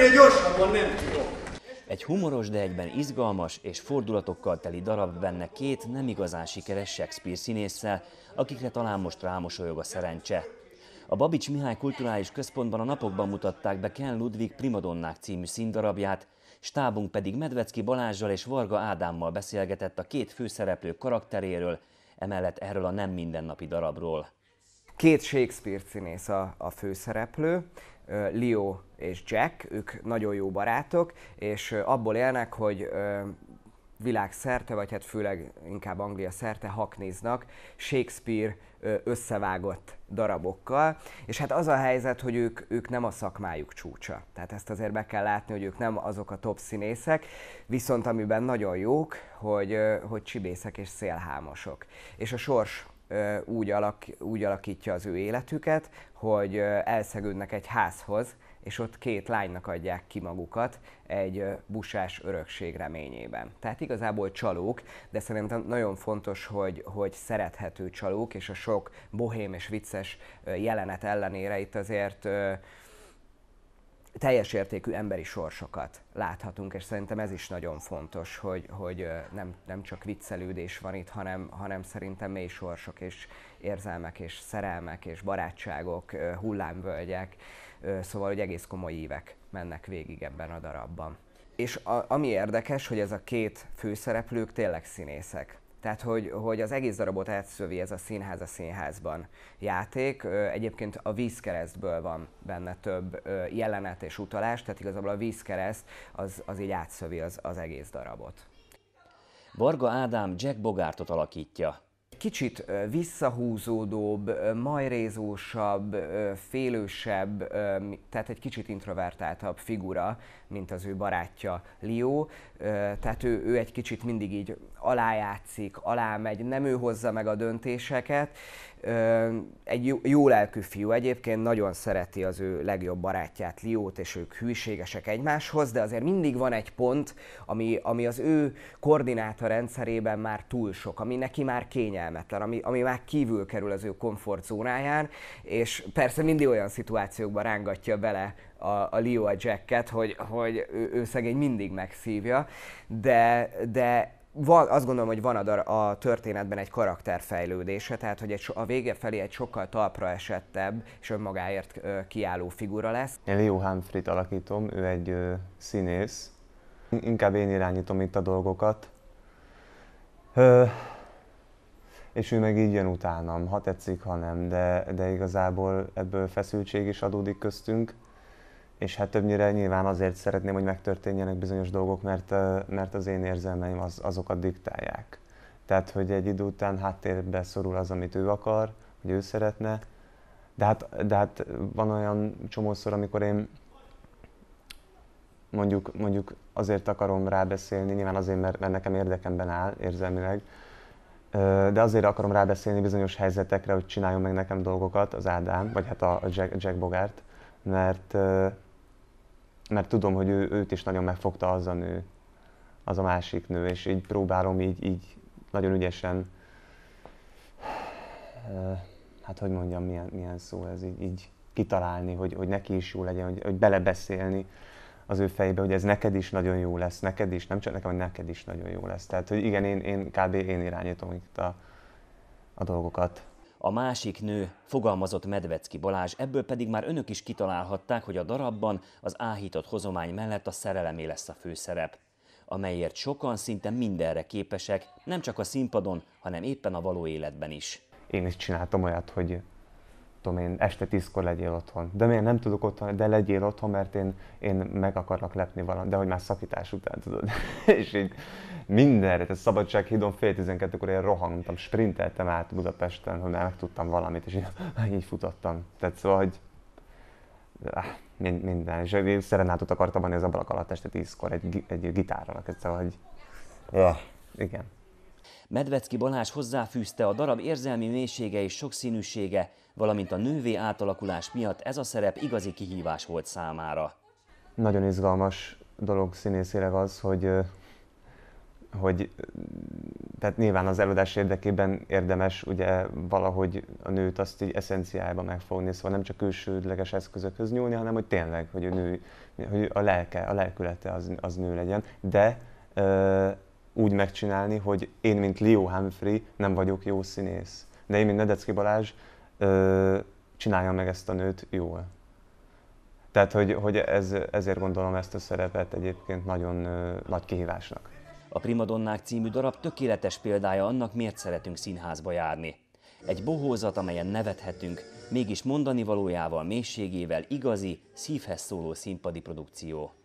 ennél gyorsabban nem tudok. Egy humoros, de egyben izgalmas és fordulatokkal teli darab benne két nem igazán sikeres Shakespeare színésszel, akikre talán most rámosolyog a szerencse. A Babics Mihály Kulturális Központban a napokban mutatták be Ken Ludwig Primadonnák című színdarabját, stábunk pedig Medvecki Balázsjal és Varga Ádámmal beszélgetett a két főszereplő karakteréről, emellett erről a nem mindennapi darabról. Két Shakespeare színész a, a főszereplő, Leo és Jack, ők nagyon jó barátok, és abból élnek, hogy világszerte, vagy hát főleg inkább Anglia szerte haknéznak Shakespeare összevágott darabokkal, és hát az a helyzet, hogy ők, ők nem a szakmájuk csúcsa. Tehát ezt azért be kell látni, hogy ők nem azok a top színészek, viszont amiben nagyon jók, hogy, hogy csibészek és szélhámosok. És a sors úgy, alak, úgy alakítja az ő életüket, hogy elszegődnek egy házhoz, és ott két lánynak adják ki magukat egy busás örökség reményében. Tehát igazából csalók, de szerintem nagyon fontos, hogy, hogy szerethető csalók, és a sok bohém és vicces jelenet ellenére itt azért teljes értékű emberi sorsokat láthatunk, és szerintem ez is nagyon fontos, hogy, hogy nem, nem csak viccelődés van itt, hanem, hanem szerintem mély sorsok és érzelmek és szerelmek és barátságok, hullámvölgyek, szóval hogy egész komoly évek mennek végig ebben a darabban. És a, ami érdekes, hogy ez a két főszereplők tényleg színészek. Tehát, hogy, hogy az egész darabot átszövi ez a színház a színházban játék. Egyébként a vízkeresztből van benne több jelenet és utalás, tehát igazából a vízkereszt az, az így átszövi az, az egész darabot. Varga Ádám Jack Bogártot alakítja kicsit visszahúzódóbb, majrézósabb, félősebb, tehát egy kicsit introvertáltabb figura, mint az ő barátja Leo. Tehát ő, ő egy kicsit mindig így alájátszik, alámegy, nem ő hozza meg a döntéseket. Egy jó, jó lelkű fiú egyébként, nagyon szereti az ő legjobb barátját, Liót, és ők hűségesek egymáshoz, de azért mindig van egy pont, ami, ami az ő koordináta rendszerében már túl sok, ami neki már kényelmes kényelmetlen, ami, ami már kívül kerül az ő komfortzónáján, és persze mindig olyan szituációkban rángatja bele a, a Leo a Jacket, hogy, hogy ő, ő szegény mindig megszívja, de, de van, azt gondolom, hogy van a, a történetben egy karakterfejlődése, tehát hogy egy, a vége felé egy sokkal talpra esettebb és önmagáért ö, kiálló figura lesz. Én Leo Humphrey-t alakítom, ő egy ö, színész. Inkább én irányítom itt a dolgokat. Ö, és ő meg így jön utánam, ha tetszik, ha nem, de, de igazából ebből feszültség is adódik köztünk, és hát többnyire nyilván azért szeretném, hogy megtörténjenek bizonyos dolgok, mert, mert az én érzelmeim az, azokat diktálják. Tehát, hogy egy idő után háttérbe szorul az, amit ő akar, hogy ő szeretne, de hát, de hát van olyan csomószor, amikor én mondjuk, mondjuk azért akarom rábeszélni, nyilván azért, mert, mert nekem érdekemben áll érzelmileg, de azért akarom rábeszélni bizonyos helyzetekre, hogy csináljon meg nekem dolgokat az Ádám, vagy hát a Jack, Jack Bogart, mert, mert tudom, hogy ő, őt is nagyon megfogta az a nő, az a másik nő, és így próbálom így, így nagyon ügyesen, hát hogy mondjam, milyen, milyen szó ez, így, így kitalálni, hogy, hogy neki is jó legyen, hogy, hogy belebeszélni az ő fejébe, hogy ez neked is nagyon jó lesz, neked is, nem csak nekem, hogy neked is nagyon jó lesz. Tehát, hogy igen, én, én kb. én irányítom itt a, a dolgokat. A másik nő, fogalmazott Medvecki Balázs, ebből pedig már önök is kitalálhatták, hogy a darabban az áhított hozomány mellett a szerelemé lesz a főszerep, amelyért sokan szinte mindenre képesek, nem csak a színpadon, hanem éppen a való életben is. Én is csináltam olyat, hogy tudom én, este tízkor legyél otthon. De miért nem tudok otthon, de legyél otthon, mert én, én meg akarlak lepni valamit, de hogy már szakítás után, tudod. és így mindenre, tehát szabadsághídon fél tizenkettőkor én rohantam, sprinteltem át Budapesten, hogy már megtudtam valamit, és így, így futottam. Tehát szóval, hogy minden. És én szerenátot akartam adni az ablak alatt este tízkor egy, egy gitárral, szóval, hogy... Ja. Igen. Medvecki Balázs hozzáfűzte a darab érzelmi mélysége és sokszínűsége, valamint a nővé átalakulás miatt ez a szerep igazi kihívás volt számára. Nagyon izgalmas dolog színészileg az, hogy, hogy tehát nyilván az előadás érdekében érdemes ugye valahogy a nőt azt így eszenciájában megfogni, szóval nem csak külsődleges eszközökhöz nyúlni, hanem hogy tényleg, hogy, a nő, hogy a lelke, a lelkülete az, az nő legyen, de úgy megcsinálni, hogy én, mint Leo Humphrey, nem vagyok jó színész. De én, mint Nedecki Balázs, csináljam meg ezt a nőt jól. Tehát, hogy, hogy ez, ezért gondolom ezt a szerepet egyébként nagyon ö, nagy kihívásnak. A Primadonnák című darab tökéletes példája annak, miért szeretünk színházba járni. Egy bohózat, amelyen nevethetünk, mégis mondani valójával, mélységével igazi, szívhez szóló színpadi produkció.